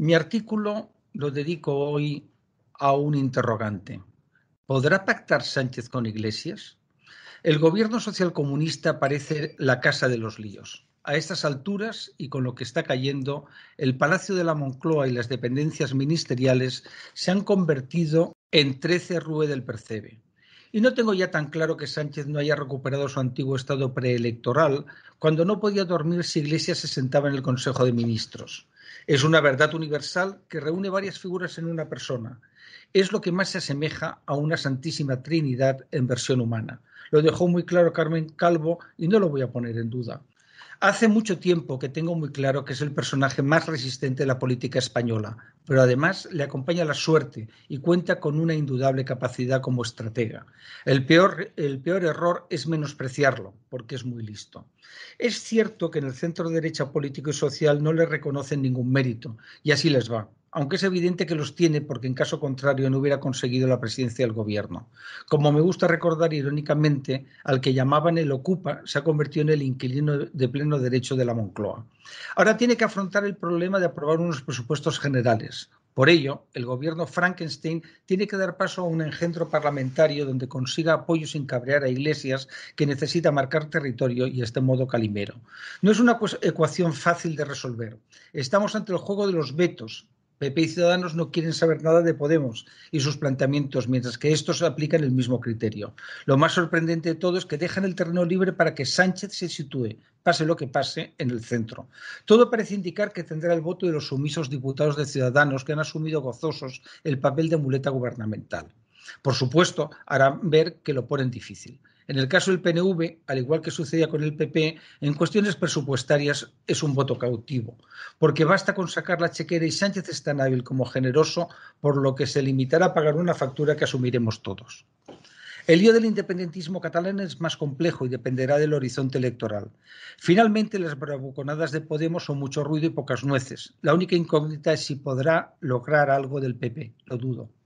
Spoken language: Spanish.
Mi artículo lo dedico hoy a un interrogante. ¿Podrá pactar Sánchez con Iglesias? El gobierno socialcomunista parece la casa de los líos. A estas alturas y con lo que está cayendo, el Palacio de la Moncloa y las dependencias ministeriales se han convertido en trece rue del percebe. Y no tengo ya tan claro que Sánchez no haya recuperado su antiguo estado preelectoral cuando no podía dormir si Iglesias se sentaba en el Consejo de Ministros. Es una verdad universal que reúne varias figuras en una persona. Es lo que más se asemeja a una Santísima Trinidad en versión humana. Lo dejó muy claro Carmen Calvo y no lo voy a poner en duda. Hace mucho tiempo que tengo muy claro que es el personaje más resistente de la política española, pero además le acompaña la suerte y cuenta con una indudable capacidad como estratega. El peor, error es menospreciarlo, porque es muy listo. Es cierto que en el centro derecha político y social no le reconocen ningún mérito, y así les va aunque es evidente que los tiene porque en caso contrario no hubiera conseguido la presidencia del gobierno. Como me gusta recordar irónicamente, al que llamaban el ocupa se ha convertido en el inquilino de pleno derecho de la Moncloa. Ahora tiene que afrontar el problema de aprobar unos presupuestos generales. Por ello, el gobierno Frankenstein tiene que dar paso a un engendro parlamentario donde consiga apoyo sin cabrear a Iglesias, que necesita marcar territorio y este modo calimero. No es una ecuación fácil de resolver. Estamos ante el juego de los vetos, PP y Ciudadanos no quieren saber nada de Podemos y sus planteamientos, mientras que estos aplican el mismo criterio. Lo más sorprendente de todo es que dejan el terreno libre para que Sánchez se sitúe, pase lo que pase, en el centro. Todo parece indicar que tendrá el voto de los sumisos diputados de Ciudadanos que han asumido gozosos el papel de muleta gubernamental. Por supuesto, harán ver que lo ponen difícil. En el caso del PNV, al igual que sucedía con el PP, en cuestiones presupuestarias es un voto cautivo, porque basta con sacar la chequera y Sánchez es tan hábil como generoso, por lo que se limitará a pagar una factura que asumiremos todos. El lío del independentismo catalán es más complejo y dependerá del horizonte electoral. Finalmente, las bravuconadas de Podemos son mucho ruido y pocas nueces. La única incógnita es si podrá lograr algo del PP. Lo dudo.